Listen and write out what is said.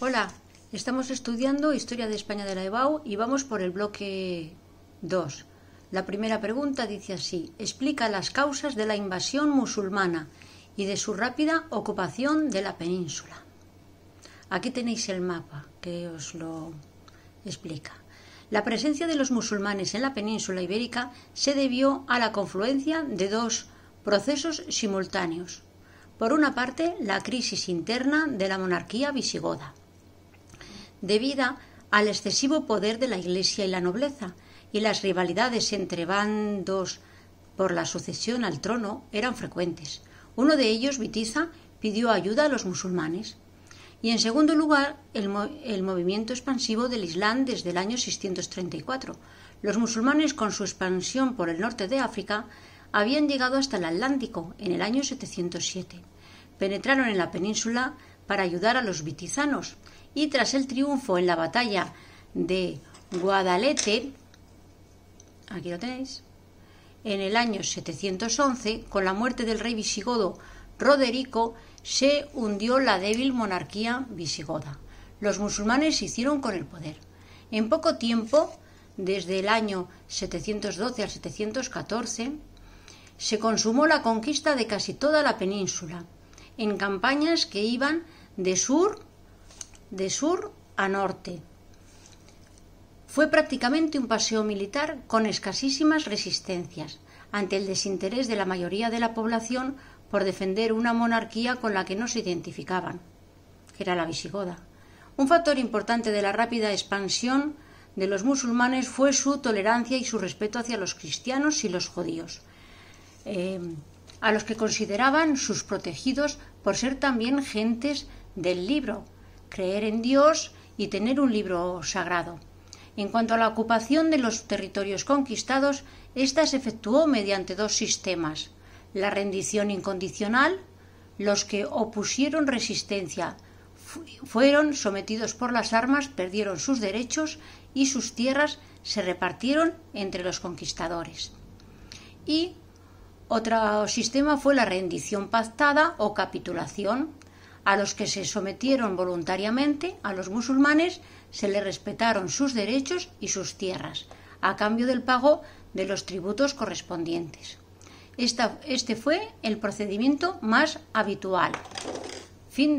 Hola, estamos estudiando Historia de España de la EBAU y vamos por el bloque 2. La primera pregunta dice así, explica las causas de la invasión musulmana y de su rápida ocupación de la península. Aquí tenéis el mapa que os lo explica. La presencia de los musulmanes en la península ibérica se debió a la confluencia de dos procesos simultáneos. Por una parte, la crisis interna de la monarquía visigoda debida al excesivo poder de la Iglesia y la nobleza, y las rivalidades entre bandos por la sucesión al trono eran frecuentes. Uno de ellos, Vitiza, pidió ayuda a los musulmanes. Y en segundo lugar, el, movimiento expansivo del Islam desde el año 634. Los musulmanes, con su expansión por el norte de África, habían llegado hasta el Atlántico en el año 707. Penetraron en la península para ayudar a los vitizanos y tras el triunfo en la batalla de Guadalete, aquí lo tenéis, en el año 711, con la muerte del rey visigodo Roderico, se hundió la débil monarquía visigoda. Los musulmanes se hicieron con el poder. En poco tiempo, desde el año 712 al 714, se consumó la conquista de casi toda la península, en campañas que iban de sur de sur a norte. Fue prácticamente un paseo militar con escasísimas resistencias, ante el desinterés de la mayoría de la población por defender una monarquía con la que no se identificaban, que era la visigoda. Un factor importante de la rápida expansión de los musulmanes fue su tolerancia y su respeto hacia los cristianos y los judíos, eh, a los que consideraban sus protegidos por ser también gentes del libro, creer en Dios y tener un libro sagrado. En cuanto a la ocupación de los territorios conquistados, ésta se efectuó mediante dos sistemas la rendición incondicional, los que opusieron resistencia fueron sometidos por las armas, perdieron sus derechos y sus tierras se repartieron entre los conquistadores. Y otro sistema fue la rendición pactada o capitulación, a los que se sometieron voluntariamente, a los musulmanes, se les respetaron sus derechos y sus tierras, a cambio del pago de los tributos correspondientes. este fue el procedimiento más habitual. Fin